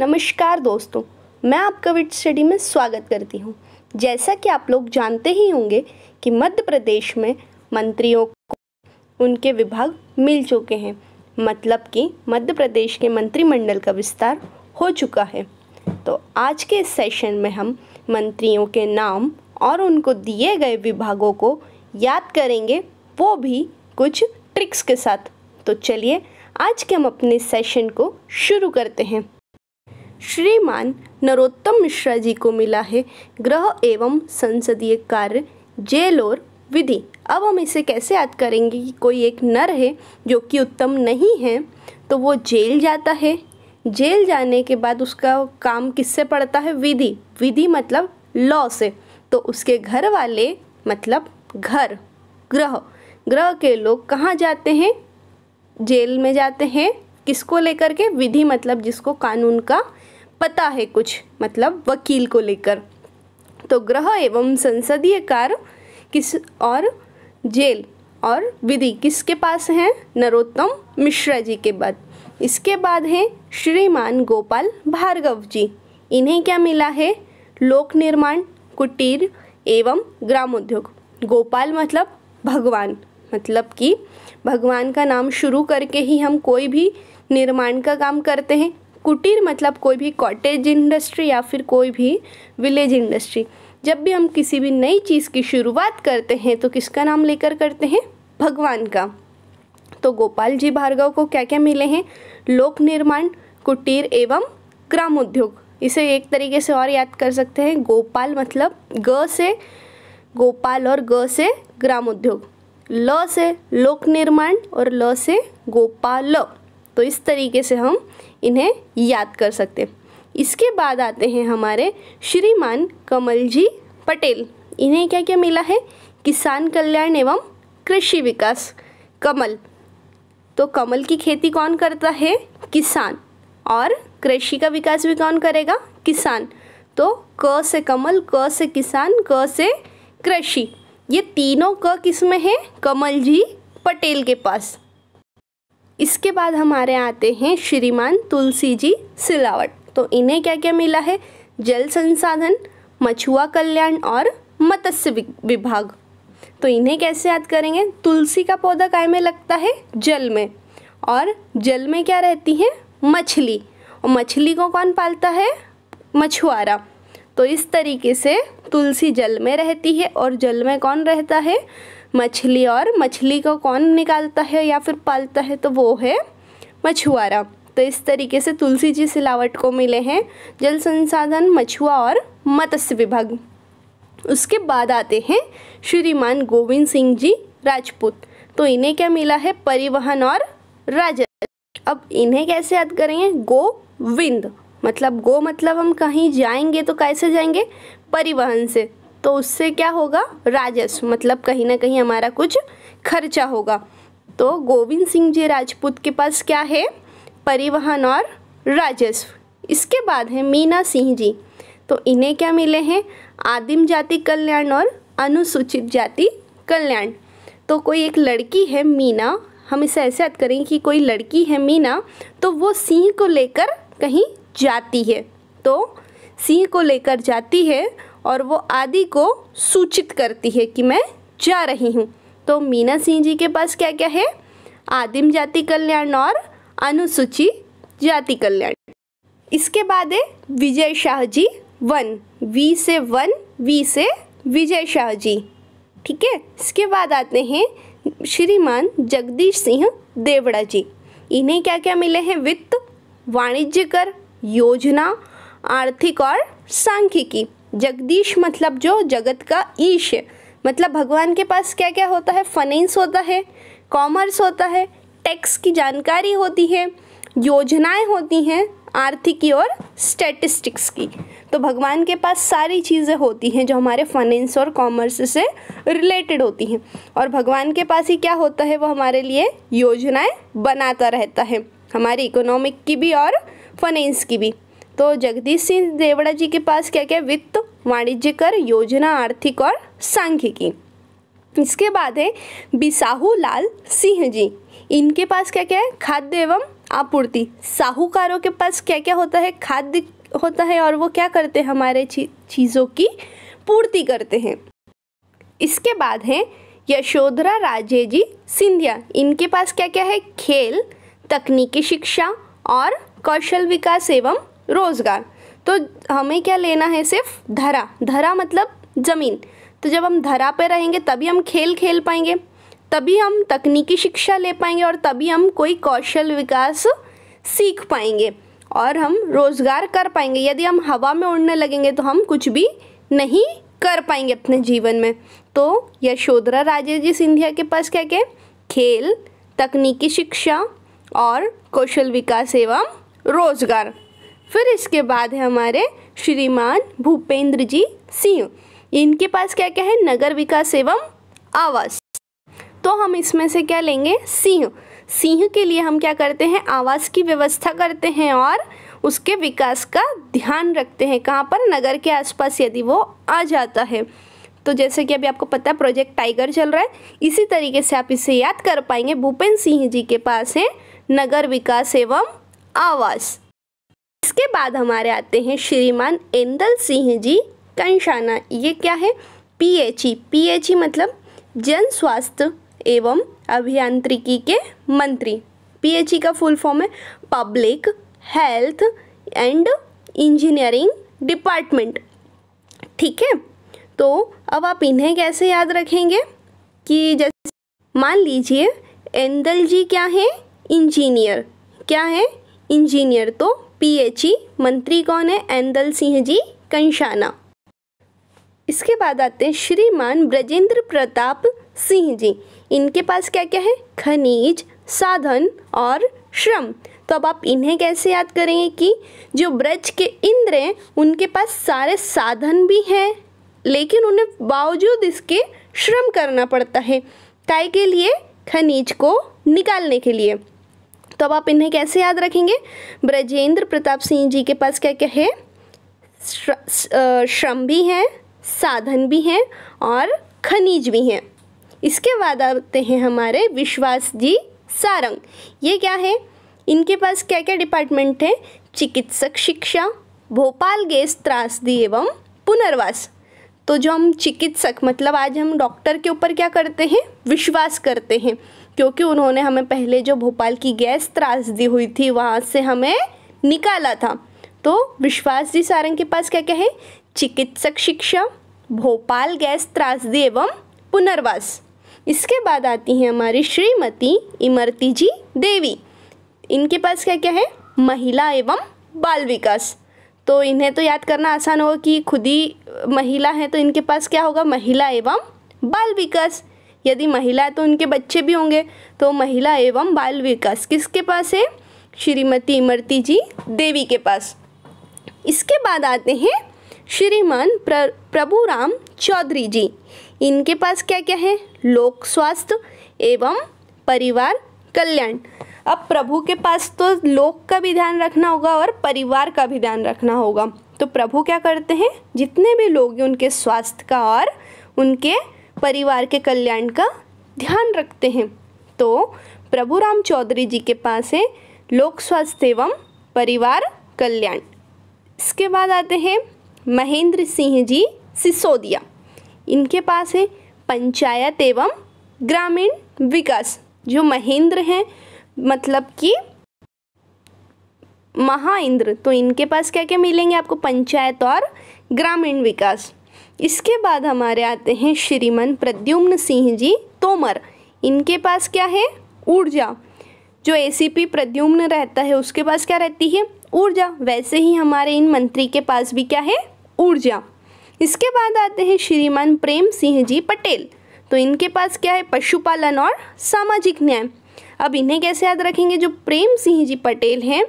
नमस्कार दोस्तों मैं आपका विट स्टडी में स्वागत करती हूँ जैसा कि आप लोग जानते ही होंगे कि मध्य प्रदेश में मंत्रियों को उनके विभाग मिल चुके हैं मतलब कि मध्य प्रदेश के मंत्रिमंडल का विस्तार हो चुका है तो आज के इस सेशन में हम मंत्रियों के नाम और उनको दिए गए विभागों को याद करेंगे वो भी कुछ ट्रिक्स के साथ तो चलिए आज के हम अपने सेशन को शुरू करते हैं श्रीमान नरोत्तम मिश्रा जी को मिला है ग्रह एवं संसदीय कार्य जेल और विधि अब हम इसे कैसे याद करेंगे कि कोई एक नर है जो कि उत्तम नहीं है तो वो जेल जाता है जेल जाने के बाद उसका काम किससे पड़ता है विधि विधि मतलब लॉ से तो उसके घर वाले मतलब घर ग्रह ग्रह के लोग कहाँ जाते हैं जेल में जाते हैं किसको लेकर के विधि मतलब जिसको कानून का पता है कुछ मतलब वकील को लेकर तो ग्रह एवं संसदीय कार्य किस और जेल और विधि किसके पास हैं नरोत्तम मिश्रा जी के बाद इसके बाद हैं श्रीमान गोपाल भार्गव जी इन्हें क्या मिला है लोक निर्माण कुटीर एवं ग्रामोद्योग गोपाल मतलब भगवान मतलब कि भगवान का नाम शुरू करके ही हम कोई भी निर्माण का काम करते हैं कुटीर मतलब कोई भी कॉटेज इंडस्ट्री या फिर कोई भी विलेज इंडस्ट्री जब भी हम किसी भी नई चीज़ की शुरुआत करते हैं तो किसका नाम लेकर करते हैं भगवान का तो गोपाल जी भार्गव को क्या क्या मिले हैं लोक निर्माण कुटीर एवं ग्राम उद्योग इसे एक तरीके से और याद कर सकते हैं गोपाल मतलब ग से गोपाल और ग से ग्राम उद्योग ल से लोक निर्माण और ल से गोपाल तो इस तरीके से हम इन्हें याद कर सकते इसके बाद आते हैं हमारे श्रीमान कमल जी पटेल इन्हें क्या क्या मिला है किसान कल्याण एवं कृषि विकास कमल तो कमल की खेती कौन करता है किसान और कृषि का विकास भी कौन करेगा किसान तो क से कमल क से किसान क से कृषि ये तीनों क किस्में हैं कमल जी पटेल के पास इसके बाद हमारे आते हैं श्रीमान तुलसी जी सिलावट तो इन्हें क्या क्या मिला है जल संसाधन मछुआ कल्याण और मत्स्य विभाग तो इन्हें कैसे याद करेंगे तुलसी का पौधा काय में लगता है जल में और जल में क्या रहती है मछली और मछली को कौन पालता है मछुआरा तो इस तरीके से तुलसी जल में रहती है और जल में कौन रहता है मछली और मछली को कौन निकालता है या फिर पालता है तो वो है मछुआरा तो इस तरीके से तुलसी जी सिलावट को मिले हैं जल संसाधन मछुआ और मत्स्य विभाग उसके बाद आते हैं श्रीमान गोविंद सिंह जी राजपूत तो इन्हें क्या मिला है परिवहन और राजस्व अब इन्हें कैसे याद करेंगे गोविंद मतलब गो मतलब हम कहीं जाएंगे तो कैसे जाएंगे परिवहन से तो उससे क्या होगा राजस्व मतलब कहीं ना कहीं हमारा कुछ खर्चा होगा तो गोविंद सिंह जी राजपूत के पास क्या है परिवहन और राजस्व इसके बाद है मीना सिंह जी तो इन्हें क्या मिले हैं आदिम जाति कल्याण और अनुसूचित जाति कल्याण तो कोई एक लड़की है मीना हम इसे ऐसे याद करें कि कोई लड़की है मीना तो वो सिंह को लेकर कहीं जाती है तो सिंह को लेकर जाती है और वो आदि को सूचित करती है कि मैं जा रही हूँ तो मीना सिंह जी के पास क्या क्या है आदिम जाति कल्याण और अनुसूची जाति कल्याण इसके बाद है विजय शाह जी वन वी से वन वी से विजय शाह जी ठीक है इसके बाद आते हैं श्रीमान जगदीश सिंह देवड़ा जी इन्हें क्या क्या मिले हैं वित्त वाणिज्य कर योजना आर्थिक और सांख्यिकी जगदीश मतलब जो जगत का ईश मतलब भगवान के पास क्या क्या होता है फाइनेंस होता है कॉमर्स होता है टैक्स की जानकारी होती है योजनाएं होती हैं आर्थिक की और स्टैटिस्टिक्स की तो भगवान के पास सारी चीज़ें होती हैं जो हमारे फाइनेंस और कॉमर्स से रिलेटेड होती हैं और भगवान के पास ही क्या होता है वो हमारे लिए योजनाएं बनाता रहता है हमारी इकोनॉमिक की भी और फाइनेंस की भी तो जगदीश सिंह देवड़ा जी के पास क्या क्या वित्त वाणिज्य कर योजना आर्थिक और सांख्यिकी इसके बाद है बिसाहू लाल सिंह जी इनके पास क्या क्या है खाद्य एवं आपूर्ति साहूकारों के पास क्या क्या होता है खाद्य होता है और वो क्या करते हैं हमारे ची चीज़ों की पूर्ति करते हैं इसके बाद है यशोधरा राजे जी सिंधिया इनके पास क्या क्या है खेल तकनीकी शिक्षा और कौशल विकास एवं रोज़गार तो हमें क्या लेना है सिर्फ धरा धरा मतलब ज़मीन तो जब हम धरा पर रहेंगे तभी हम खेल खेल पाएंगे तभी हम तकनीकी शिक्षा ले पाएंगे और तभी हम कोई कौशल विकास सीख पाएंगे और हम रोज़गार कर पाएंगे यदि हम हवा में उड़ने लगेंगे तो हम कुछ भी नहीं कर पाएंगे अपने जीवन में तो यशोधरा राजे जी सिंधिया के पास क्या क्या खेल तकनीकी शिक्षा और कौशल विकास एवं रोज़गार फिर इसके बाद है हमारे श्रीमान भूपेंद्र जी सिंह इनके पास क्या क्या है नगर विकास एवं आवास तो हम इसमें से क्या लेंगे सिंह सिंह के लिए हम क्या करते हैं आवास की व्यवस्था करते हैं और उसके विकास का ध्यान रखते हैं कहाँ पर नगर के आसपास यदि वो आ जाता है तो जैसे कि अभी आपको पता है प्रोजेक्ट टाइगर चल रहा है इसी तरीके से आप इसे याद कर पाएंगे भूपेंद्र सिंह जी के पास है नगर विकास एवं आवास इसके बाद हमारे आते हैं श्रीमान इंदल सिंह जी कंशाना ये क्या है पीएचई पीएचई मतलब जन स्वास्थ्य एवं अभियांत्रिकी के मंत्री पीएचई का फुल फॉर्म है public health and engineering department ठीक है तो अब आप इन्हें कैसे याद रखेंगे कि जैसे मान लीजिए एंदल जी क्या है इंजीनियर क्या है इंजीनियर तो पीएचई मंत्री कौन है एंदल सिंह जी कंशाना इसके बाद आते हैं श्रीमान ब्रजेंद्र प्रताप सिंह जी इनके पास क्या क्या है खनिज साधन और श्रम तो अब आप इन्हें कैसे याद करेंगे कि जो ब्रज के इंद्र हैं उनके पास सारे साधन भी हैं लेकिन उन्हें बावजूद इसके श्रम करना पड़ता है काय के लिए खनिज को निकालने के लिए तो अब आप इन्हें कैसे याद रखेंगे ब्रजेंद्र प्रताप सिंह जी के पास क्या क्या है श्रम भी हैं साधन भी हैं और खनिज भी हैं इसके बाद आते हैं हमारे विश्वास जी सारंग ये क्या है इनके पास क्या क्या डिपार्टमेंट है चिकित्सक शिक्षा भोपाल गैस त्रासदी एवं पुनर्वास तो जो हम चिकित्सक मतलब आज हम डॉक्टर के ऊपर क्या करते हैं विश्वास करते हैं क्योंकि उन्होंने हमें पहले जो भोपाल की गैस त्रास दी हुई थी वहाँ से हमें निकाला था तो विश्वास जी सारंग के पास क्या क्या है चिकित्सक शिक्षा भोपाल गैस त्रासदी एवं पुनर्वास इसके बाद आती हैं हमारी श्रीमती इमरती जी देवी इनके पास क्या क्या है महिला एवं बाल विकास तो इन्हें तो याद करना आसान होगा कि खुद ही महिला हैं तो इनके पास क्या होगा महिला एवं बाल विकास यदि महिला है तो उनके बच्चे भी होंगे तो महिला एवं बाल विकास किसके पास है श्रीमती इमरती जी देवी के पास इसके बाद आते हैं श्रीमान प्र, प्रभु राम चौधरी जी इनके पास क्या क्या है लोक स्वास्थ्य एवं परिवार कल्याण अब प्रभु के पास तो लोक का भी ध्यान रखना होगा और परिवार का भी ध्यान रखना होगा तो प्रभु क्या करते हैं जितने भी लोग हैं उनके स्वास्थ्य का और उनके परिवार के कल्याण का ध्यान रखते हैं तो प्रभु राम चौधरी जी के पास है लोक स्वास्थ्य एवं परिवार कल्याण इसके बाद आते हैं महेंद्र सिंह जी सिसोदिया इनके पास है पंचायत एवं ग्रामीण विकास जो महेंद्र हैं मतलब कि महाइंद्र तो इनके पास क्या क्या मिलेंगे आपको पंचायत और ग्रामीण विकास इसके बाद हमारे आते हैं श्रीमन प्रद्युम्न सिंह जी तोमर इनके पास क्या है ऊर्जा जो एसीपी प्रद्युम्न रहता है उसके पास क्या रहती है ऊर्जा वैसे ही हमारे इन मंत्री के पास भी क्या है ऊर्जा इसके बाद आते हैं श्रीमान प्रेम सिंह जी पटेल तो इनके पास क्या है पशुपालन और सामाजिक न्याय अब इन्हें कैसे याद रखेंगे जो प्रेम सिंह जी पटेल हैं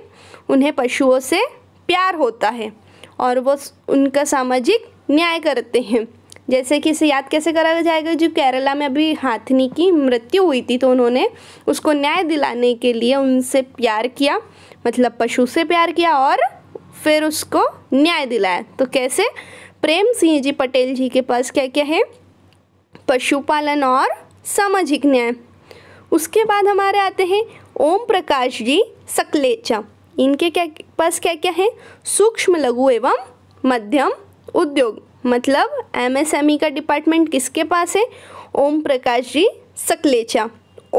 उन्हें पशुओं से प्यार होता है और वो उनका सामाजिक न्याय करते हैं जैसे कि इसे याद कैसे करा जाएगा जो केरला में अभी हाथनी की मृत्यु हुई थी तो उन्होंने उसको न्याय दिलाने के लिए उनसे प्यार किया मतलब पशु से प्यार किया और फिर उसको न्याय दिलाया तो कैसे प्रेम सिंह जी पटेल जी के पास क्या क्या है पशुपालन और सामाजिक न्याय उसके बाद हमारे आते हैं ओम प्रकाश जी सकलेचा इनके क्या पास क्या क्या है सूक्ष्म लघु एवं मध्यम उद्योग मतलब एमएसएमई e का डिपार्टमेंट किसके पास है ओम प्रकाश जी सकलेचा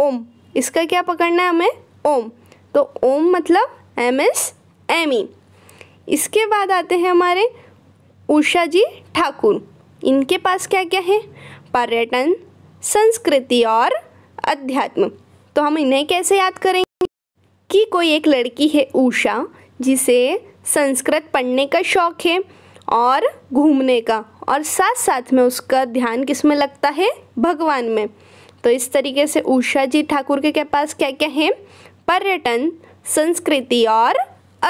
ओम इसका क्या पकड़ना है हमें ओम तो ओम मतलब एम एस एम ई इसके बाद आते हैं हमारे उषा जी ठाकुर इनके पास क्या क्या है पर्यटन संस्कृति और अध्यात्म तो हम इन्हें कैसे याद करेंगे की कोई एक लड़की है उषा जिसे संस्कृत पढ़ने का शौक़ है और घूमने का और साथ साथ में उसका ध्यान किस में लगता है भगवान में तो इस तरीके से उषा जी ठाकुर के, के पास क्या क्या है पर्यटन संस्कृति और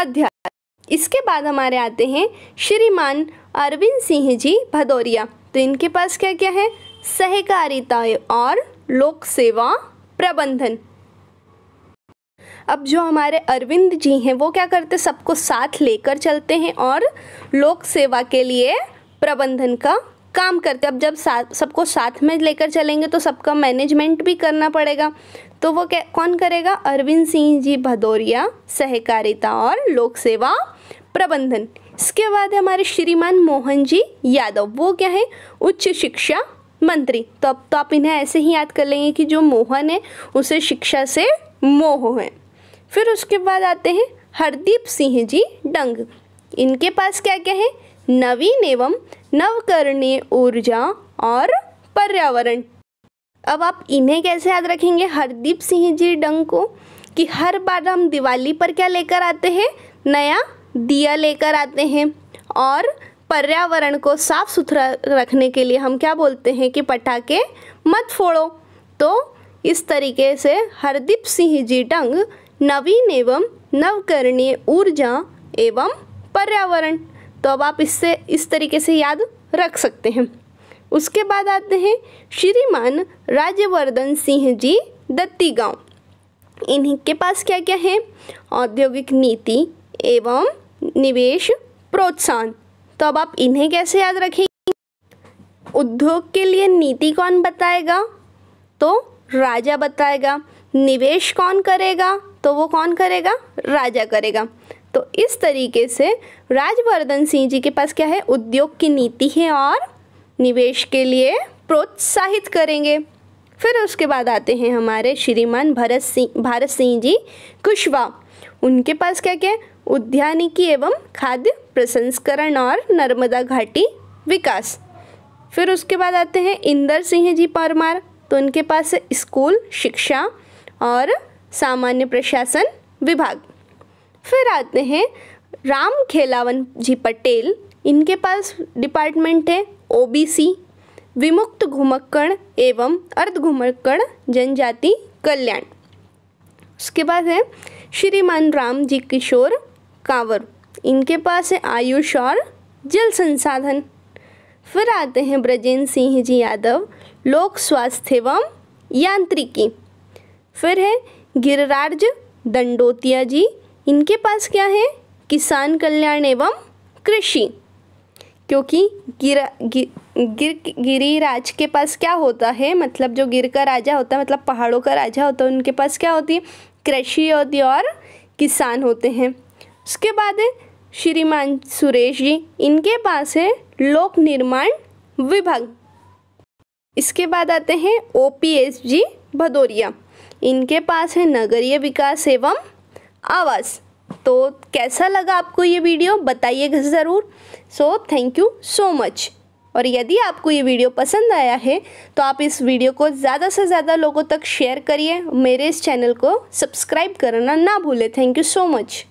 अध्यात्म इसके बाद हमारे आते हैं श्रीमान अरविंद सिंह जी भदौरिया तो इनके पास क्या क्या है सहकारिता और लोक सेवा प्रबंधन अब जो हमारे अरविंद जी हैं वो क्या करते सबको साथ लेकर चलते हैं और लोक सेवा के लिए प्रबंधन का काम करते अब जब साथ सबको साथ में लेकर चलेंगे तो सबका मैनेजमेंट भी करना पड़ेगा तो वो क्या कौन करेगा अरविंद सिंह जी भदौरिया सहकारिता और लोक सेवा प्रबंधन इसके बाद हमारे श्रीमान मोहन जी यादव वो क्या है उच्च शिक्षा मंत्री तो अब तो आप इन्हें ऐसे ही याद कर लेंगे कि जो मोहन है उसे शिक्षा से मोह है फिर उसके बाद आते हैं हरदीप सिंह जी डंग इनके पास क्या क्या है नवीन एवं नवकरणीय ऊर्जा और पर्यावरण अब आप इन्हें कैसे याद रखेंगे हरदीप सिंह जी डंग को कि हर बार हम दिवाली पर क्या लेकर आते हैं नया दिया लेकर आते हैं और पर्यावरण को साफ सुथरा रखने के लिए हम क्या बोलते हैं कि पटाखे मत फोड़ो तो इस तरीके से हरदीप सिंह जी डंग नवीन एवं नवकरणीय ऊर्जा एवं पर्यावरण तो अब आप इससे इस तरीके से याद रख सकते हैं उसके बाद आते हैं श्रीमान राज्यवर्धन सिंह जी दत्ती गांव इन्हीं के पास क्या क्या है औद्योगिक नीति एवं निवेश प्रोत्साहन तो अब आप इन्हें कैसे याद रखेंगे उद्योग के लिए नीति कौन बताएगा तो राजा बताएगा निवेश कौन करेगा तो वो कौन करेगा राजा करेगा तो इस तरीके से राजवर्धन सिंह जी के पास क्या है उद्योग की नीति है और निवेश के लिए प्रोत्साहित करेंगे फिर उसके बाद आते हैं हमारे श्रीमान भरत सिंह भारत सिंह जी कुशवा उनके पास क्या क्या है उद्यानिकी एवं खाद्य प्रसंस्करण और नर्मदा घाटी विकास फिर उसके बाद आते हैं इंदर सिंह जी परमार तो उनके पास स्कूल शिक्षा और सामान्य प्रशासन विभाग फिर आते हैं राम खेलावन जी पटेल इनके पास डिपार्टमेंट है ओबीसी विमुक्त घुमक्कड़ एवं अर्ध घुमक्कड़ जनजाति कल्याण उसके बाद है श्रीमान राम जी किशोर कांवर इनके पास है आयुष और जल संसाधन फिर आते हैं ब्रजेंद्र सिंह जी यादव लोक स्वास्थ्य एवं यांत्रिकी फिर है गिरिराज दंडोतिया जी इनके पास क्या है किसान कल्याण एवं कृषि क्योंकि गिर गिर गिरिराज के पास क्या होता है मतलब जो गिर का राजा होता है मतलब पहाड़ों का राजा होता है उनके पास क्या होती है कृषि होती और किसान होते हैं उसके बाद है श्रीमान सुरेश जी इनके पास है लोक निर्माण विभाग इसके बाद आते हैं O P S ji Bhadoria इनके पास है नगरीय विकास एवं आवास तो कैसा लगा आपको ये वीडियो बताइएगा ज़रूर so thank you so much और यदि आपको ये वीडियो पसंद आया है तो आप इस वीडियो को ज़्यादा से ज़्यादा लोगों तक शेयर करिए मेरे इस चैनल को सब्सक्राइब करना ना भूलें थैंक यू सो मच